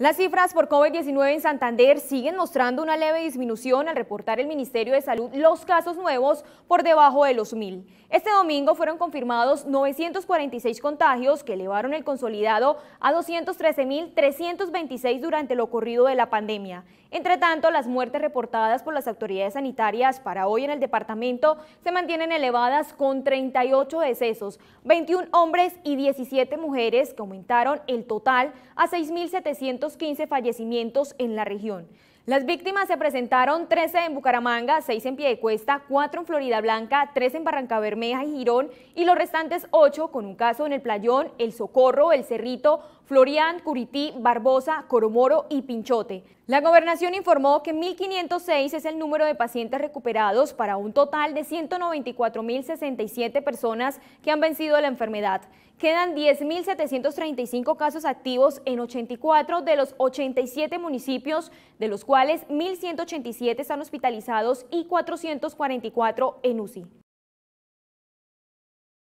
Las cifras por COVID-19 en Santander siguen mostrando una leve disminución al reportar el Ministerio de Salud los casos nuevos por debajo de los mil. Este domingo fueron confirmados 946 contagios que elevaron el consolidado a 213.326 durante lo ocurrido de la pandemia. Entre tanto, las muertes reportadas por las autoridades sanitarias para hoy en el departamento se mantienen elevadas con 38 decesos, 21 hombres y 17 mujeres que aumentaron el total a 6.700 15 fallecimientos en la región. Las víctimas se presentaron 13 en Bucaramanga, 6 en Piedecuesta, 4 en Florida Blanca, 3 en Barranca Bermeja y Girón y los restantes 8 con un caso en el Playón, El Socorro, El Cerrito, Florián, Curití, Barbosa, Coromoro y Pinchote. La gobernación informó que 1.506 es el número de pacientes recuperados para un total de 194.067 personas que han vencido la enfermedad. Quedan 10.735 casos activos en 84 de los 87 municipios, de los cuales cuales 1.187 están hospitalizados y 444 en UCI.